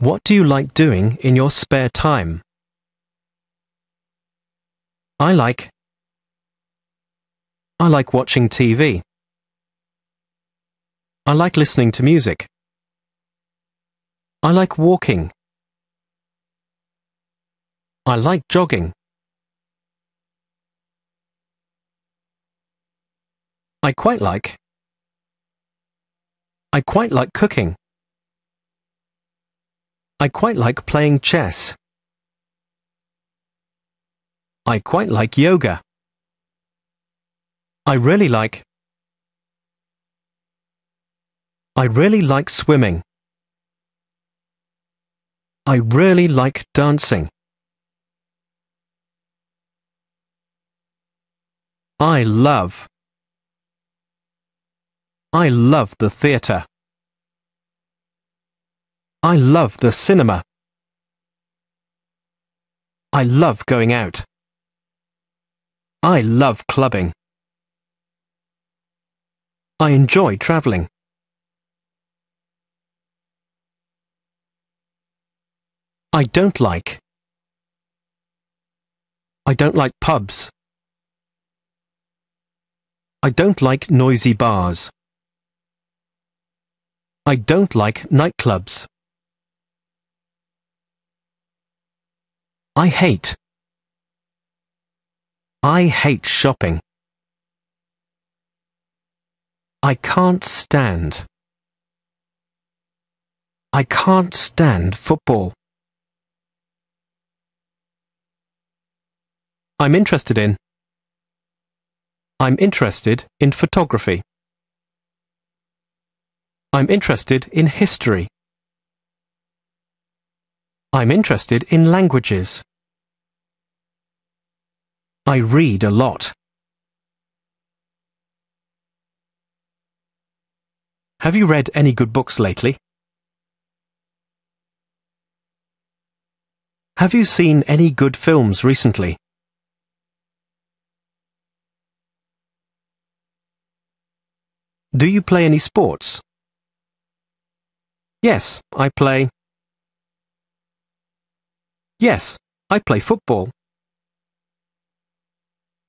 What do you like doing in your spare time? I like I like watching TV. I like listening to music. I like walking. I like jogging. I quite like I quite like cooking. I quite like playing chess. I quite like yoga. I really like. I really like swimming. I really like dancing. I love. I love the theatre. I love the cinema. I love going out. I love clubbing. I enjoy travelling. I don't like. I don't like pubs. I don't like noisy bars. I don't like nightclubs. I hate. I hate shopping. I can't stand. I can't stand football. I'm interested in. I'm interested in photography. I'm interested in history. I'm interested in languages. I read a lot. Have you read any good books lately? Have you seen any good films recently? Do you play any sports? Yes, I play Yes, I play football.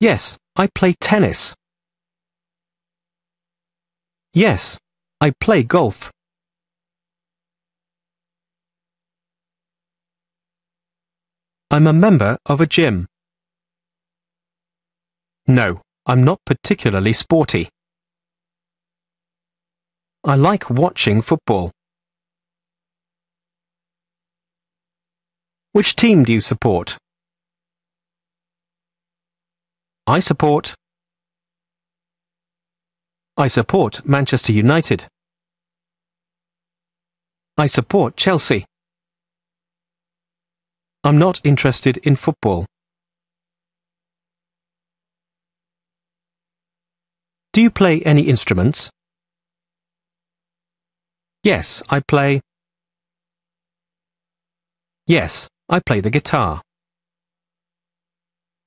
Yes, I play tennis. Yes, I play golf. I'm a member of a gym. No, I'm not particularly sporty. I like watching football. Which team do you support? I support... I support Manchester United. I support Chelsea. I'm not interested in football. Do you play any instruments? Yes, I play. Yes, I play the guitar.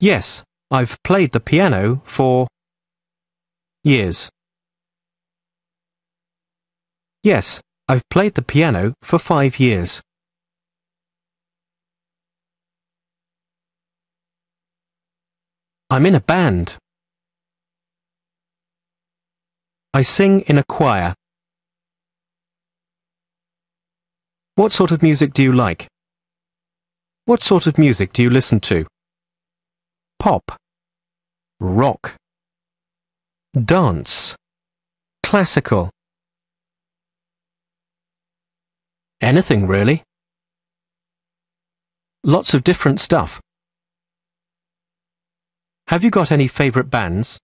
Yes, I've played the piano for years. Yes, I've played the piano for five years. I'm in a band. I sing in a choir. What sort of music do you like? What sort of music do you listen to? Pop. Rock. Dance. Classical. Anything, really. Lots of different stuff. Have you got any favourite bands?